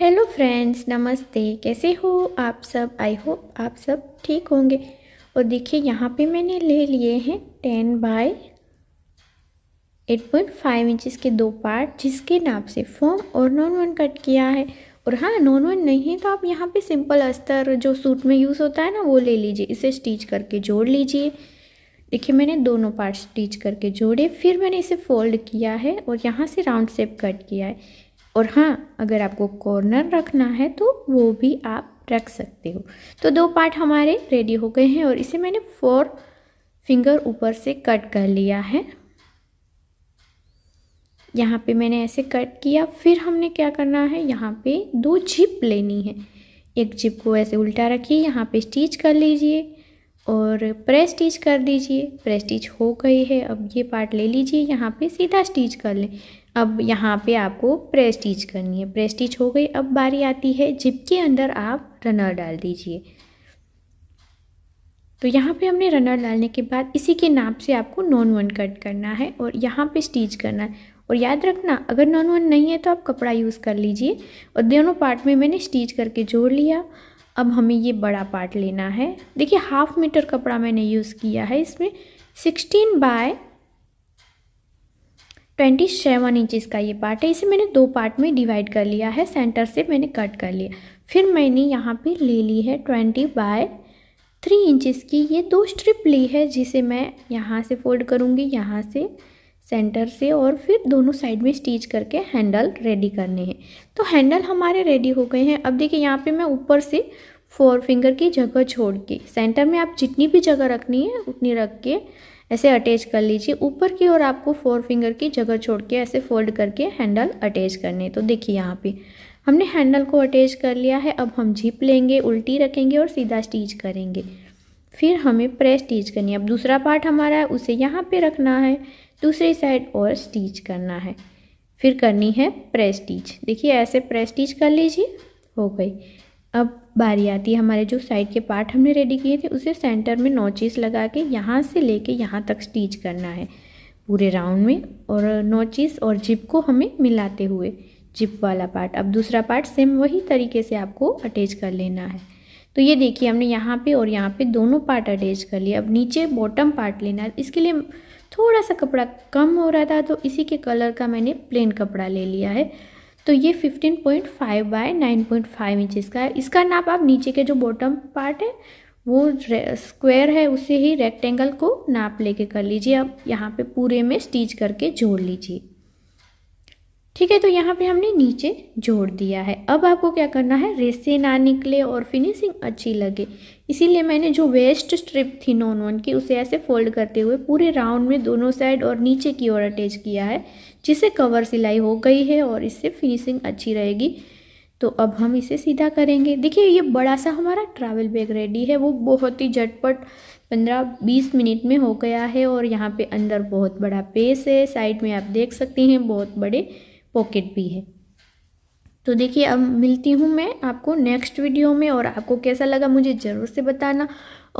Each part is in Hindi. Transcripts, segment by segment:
हेलो फ्रेंड्स नमस्ते कैसे हो आप सब आई होप आप सब ठीक होंगे और देखिए यहाँ पे मैंने ले लिए हैं ten by eight point five inches के दो पार्ट जिसके नाप से फॉर्म और नॉन वन कट किया है और हाँ नॉन वन नहीं है तो आप यहाँ पे सिंपल अस्तर जो सूट में यूज़ होता है ना वो ले लीजिए इसे स्टिच करके जोड़ लीजिए देखिए मैंने दोनों पार्ट स्टिच करके जोड़े फिर मैंने इसे फोल्ड किया है और यहाँ से राउंड शेप कट किया है और हाँ अगर आपको कॉर्नर रखना है तो वो भी आप रख सकते हो तो दो पार्ट हमारे रेडी हो गए हैं और इसे मैंने फोर फिंगर ऊपर से कट कर लिया है यहाँ पे मैंने ऐसे कट किया फिर हमने क्या करना है यहाँ पे दो जिप लेनी है एक जिप को ऐसे उल्टा रखिए यहाँ पे स्टिच कर लीजिए और प्रेस स्टिच कर दीजिए प्रेस स्टिच हो गई है अब ये पार्ट ले लीजिए यहाँ पे सीधा स्टिच कर लें अब यहाँ पे आपको प्रेस स्टिच करनी है प्रेस स्टिच हो गई अब बारी आती है जिप के अंदर आप रनर डाल दीजिए तो यहाँ पे हमने रनर डालने के बाद इसी के नाप से आपको नॉन वन कट करना है और यहाँ पे स्टिच करना है और याद रखना अगर नॉन वन नहीं है तो आप कपड़ा यूज़ कर लीजिए और दोनों पार्ट में मैंने स्टिच करके जोड़ लिया अब हमें ये बड़ा पार्ट लेना है देखिए हाफ मीटर कपड़ा मैंने यूज़ किया है इसमें sixteen by twenty seven inches का ये पार्ट है इसे मैंने दो पार्ट में डिवाइड कर लिया है सेंटर से मैंने कट कर लिया फिर मैंने यहाँ पे ले ली है ट्वेंटी बाय थ्री इंचज़ की ये दो स्ट्रिप ली है जिसे मैं यहाँ से फोल्ड करूँगी यहाँ से सेंटर से और फिर दोनों साइड में स्टिच करके हैंडल रेडी करने हैं तो हैंडल हमारे रेडी हो गए हैं अब देखिए यहाँ पे मैं ऊपर से फोर फिंगर की जगह छोड़ के सेंटर में आप जितनी भी जगह रखनी है उतनी रख के ऐसे अटैच कर लीजिए ऊपर की ओर आपको फोर फिंगर की जगह छोड़ के ऐसे फोल्ड करके हैंडल अटैच करने तो देखिए यहाँ पर हमने हैंडल को अटैच कर लिया है अब हम झिप लेंगे उल्टी रखेंगे और सीधा स्टिच करेंगे फिर हमें प्रेस स्टिच करनी है अब दूसरा पार्ट हमारा है उसे यहाँ पे रखना है दूसरी साइड और स्टिच करना है फिर करनी है प्रेस स्टिच देखिए ऐसे प्रेस स्टिच कर लीजिए हो गई अब बारी आती है हमारे जो साइड के पार्ट हमने रेडी किए थे उसे सेंटर में नोचिस लगा के यहाँ से लेके यहाँ तक स्टिच करना है पूरे राउंड में और नोचिस और जिप को हमें मिलाते हुए जिप वाला पार्ट अब दूसरा पार्ट सेम वही तरीके से आपको अटैच कर लेना है तो ये देखिए हमने यहाँ पे और यहाँ पे दोनों पार्ट अटैच कर लिया अब नीचे बॉटम पार्ट लेना है इसके लिए थोड़ा सा कपड़ा कम हो रहा था तो इसी के कलर का मैंने प्लेन कपड़ा ले लिया है तो ये 15.5 point five by nine point five inches का है इसका नाप आप नीचे के जो बॉटम पार्ट है वो स्क्वायर है उसे ही रेक्टेंगल को नाप लेके कर लीजिए अब यहाँ पे पूरे में स्टिच करके जोड़ लीजिए ठीक है तो यहाँ पे हमने नीचे जोड़ दिया है अब आपको क्या करना है रेसे ना निकले और फिनिशिंग अच्छी लगे इसीलिए मैंने जो वेस्ट स्ट्रिप थी नॉन वन की उसे ऐसे फोल्ड करते हुए पूरे राउंड में दोनों साइड और नीचे की ओर अटैच किया है जिससे कवर सिलाई हो गई है और इससे फिनिशिंग अच्छी रहेगी तो अब हम इसे सीधा करेंगे देखिए ये बड़ा सा हमारा ट्रैवल बैग रेडी है वो बहुत ही झटपट पंद्रह बीस मिनट में हो गया है और यहाँ पे अंदर बहुत बड़ा पेस है साइड में आप देख सकते हैं बहुत बड़े पॉकेट भी है तो देखिए अब मिलती हूँ मैं आपको नेक्स्ट वीडियो में और आपको कैसा लगा मुझे ज़रूर से बताना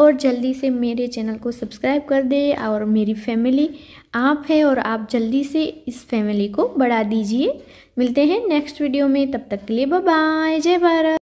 और जल्दी से मेरे चैनल को सब्सक्राइब कर दे और मेरी फैमिली आप है और आप जल्दी से इस फैमिली को बढ़ा दीजिए मिलते हैं नेक्स्ट वीडियो में तब तक के लिए बाय जय भारत